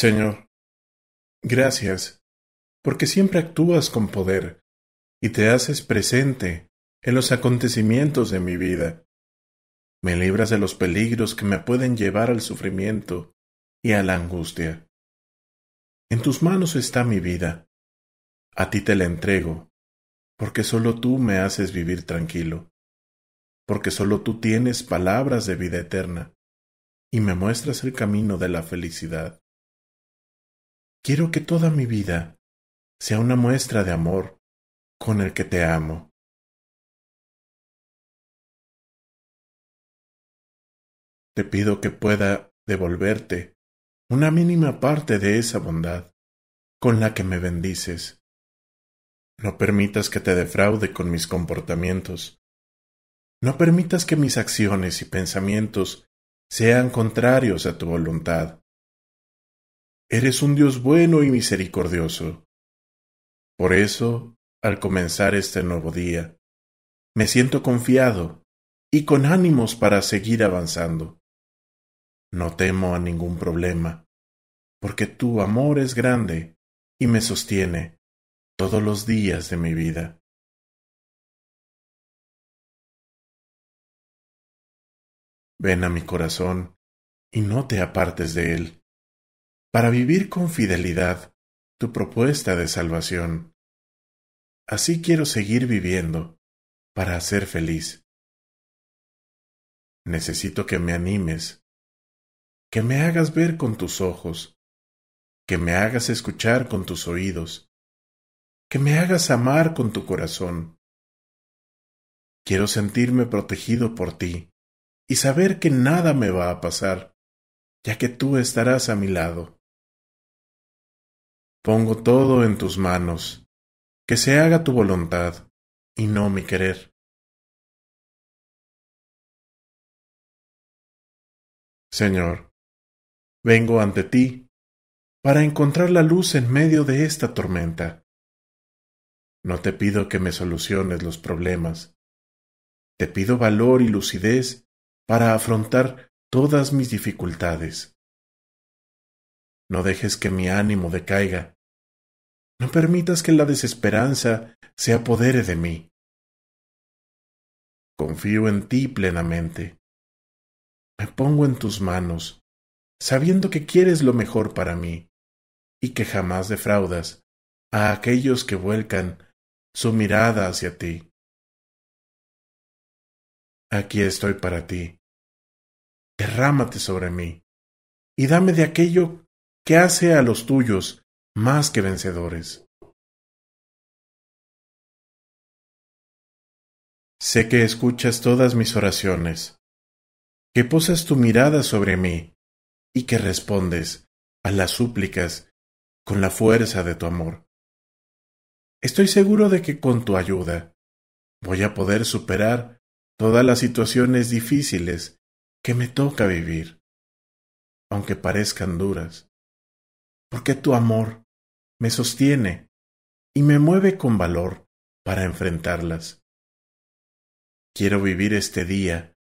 Señor, gracias, porque siempre actúas con poder y te haces presente en los acontecimientos de mi vida. Me libras de los peligros que me pueden llevar al sufrimiento y a la angustia. En tus manos está mi vida. A ti te la entrego, porque solo tú me haces vivir tranquilo, porque solo tú tienes palabras de vida eterna y me muestras el camino de la felicidad. Quiero que toda mi vida sea una muestra de amor con el que te amo. Te pido que pueda devolverte una mínima parte de esa bondad con la que me bendices. No permitas que te defraude con mis comportamientos. No permitas que mis acciones y pensamientos sean contrarios a tu voluntad. Eres un Dios bueno y misericordioso. Por eso, al comenzar este nuevo día, me siento confiado y con ánimos para seguir avanzando. No temo a ningún problema, porque tu amor es grande y me sostiene todos los días de mi vida. Ven a mi corazón y no te apartes de él para vivir con fidelidad tu propuesta de salvación. Así quiero seguir viviendo para ser feliz. Necesito que me animes, que me hagas ver con tus ojos, que me hagas escuchar con tus oídos, que me hagas amar con tu corazón. Quiero sentirme protegido por ti y saber que nada me va a pasar, ya que tú estarás a mi lado. Pongo todo en tus manos. Que se haga tu voluntad, y no mi querer. Señor, vengo ante ti para encontrar la luz en medio de esta tormenta. No te pido que me soluciones los problemas. Te pido valor y lucidez para afrontar todas mis dificultades. No dejes que mi ánimo decaiga. No permitas que la desesperanza se apodere de mí. Confío en ti plenamente. Me pongo en tus manos, sabiendo que quieres lo mejor para mí, y que jamás defraudas a aquellos que vuelcan su mirada hacia ti. Aquí estoy para ti. Derrámate sobre mí, y dame de aquello que hace a los tuyos más que vencedores. Sé que escuchas todas mis oraciones, que posas tu mirada sobre mí y que respondes a las súplicas con la fuerza de tu amor. Estoy seguro de que con tu ayuda voy a poder superar todas las situaciones difíciles que me toca vivir, aunque parezcan duras porque tu amor me sostiene y me mueve con valor para enfrentarlas. Quiero vivir este día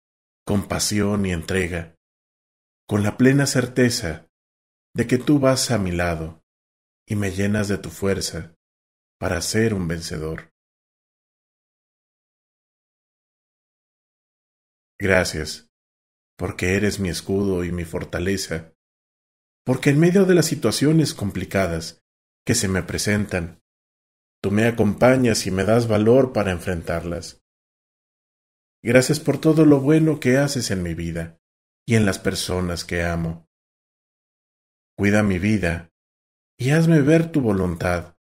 con pasión y entrega, con la plena certeza de que tú vas a mi lado y me llenas de tu fuerza para ser un vencedor. Gracias, porque eres mi escudo y mi fortaleza, porque en medio de las situaciones complicadas que se me presentan, tú me acompañas y me das valor para enfrentarlas. Gracias por todo lo bueno que haces en mi vida y en las personas que amo. Cuida mi vida y hazme ver tu voluntad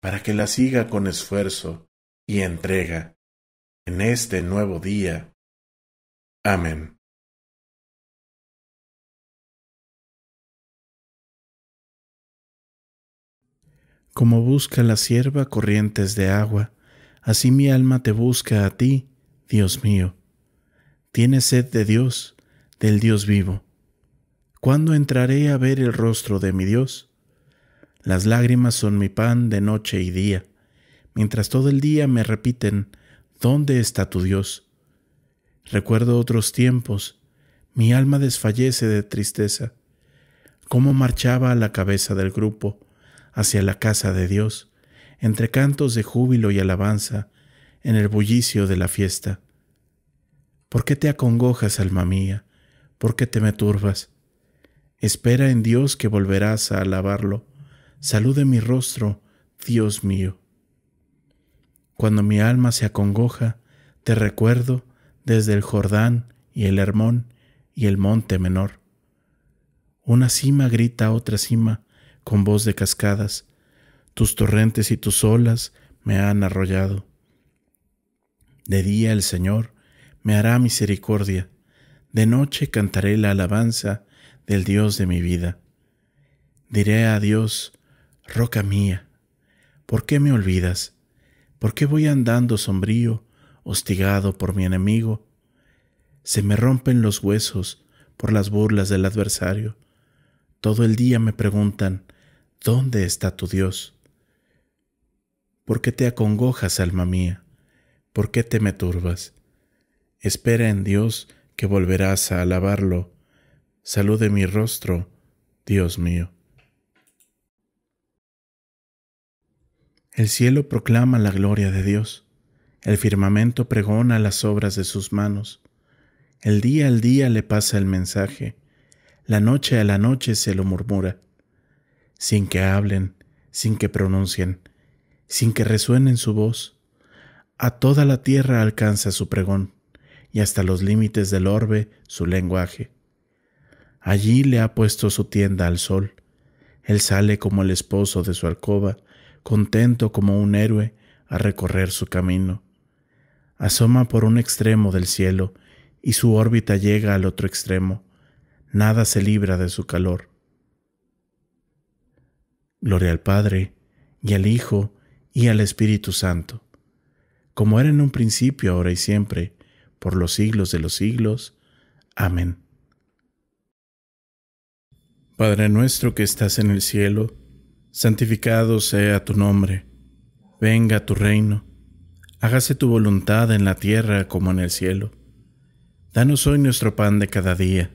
para que la siga con esfuerzo y entrega en este nuevo día. Amén. Como busca la sierva corrientes de agua, así mi alma te busca a ti, Dios mío. Tienes sed de Dios, del Dios vivo. ¿Cuándo entraré a ver el rostro de mi Dios? Las lágrimas son mi pan de noche y día, mientras todo el día me repiten, ¿dónde está tu Dios? Recuerdo otros tiempos, mi alma desfallece de tristeza, cómo marchaba a la cabeza del grupo, hacia la casa de Dios, entre cantos de júbilo y alabanza, en el bullicio de la fiesta. ¿Por qué te acongojas, alma mía? ¿Por qué te me turbas? Espera en Dios que volverás a alabarlo. Salude mi rostro, Dios mío. Cuando mi alma se acongoja, te recuerdo desde el Jordán y el Hermón y el monte menor. Una cima grita a otra cima, con voz de cascadas. Tus torrentes y tus olas me han arrollado. De día el Señor me hará misericordia, de noche cantaré la alabanza del Dios de mi vida. Diré a Dios, Roca mía, ¿por qué me olvidas? ¿Por qué voy andando sombrío, hostigado por mi enemigo? Se me rompen los huesos por las burlas del adversario todo el día me preguntan, ¿dónde está tu Dios? ¿Por qué te acongojas, alma mía? ¿Por qué te me turbas? Espera en Dios que volverás a alabarlo. Salude mi rostro, Dios mío. El cielo proclama la gloria de Dios. El firmamento pregona las obras de sus manos. El día al día le pasa el mensaje la noche a la noche se lo murmura, sin que hablen, sin que pronuncien, sin que resuenen su voz. A toda la tierra alcanza su pregón, y hasta los límites del orbe su lenguaje. Allí le ha puesto su tienda al sol. Él sale como el esposo de su alcoba, contento como un héroe a recorrer su camino. Asoma por un extremo del cielo y su órbita llega al otro extremo nada se libra de su calor. Gloria al Padre, y al Hijo, y al Espíritu Santo, como era en un principio, ahora y siempre, por los siglos de los siglos. Amén. Padre nuestro que estás en el cielo, santificado sea tu nombre, venga tu reino, hágase tu voluntad en la tierra como en el cielo. Danos hoy nuestro pan de cada día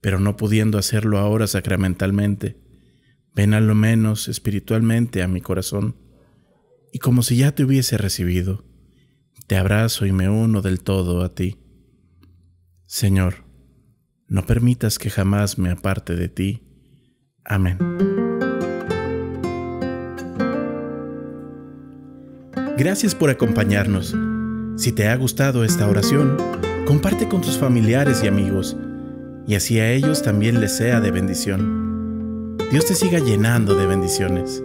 pero no pudiendo hacerlo ahora sacramentalmente. Ven a lo menos espiritualmente a mi corazón, y como si ya te hubiese recibido, te abrazo y me uno del todo a ti. Señor, no permitas que jamás me aparte de ti. Amén. Gracias por acompañarnos. Si te ha gustado esta oración, comparte con tus familiares y amigos y así a ellos también les sea de bendición. Dios te siga llenando de bendiciones.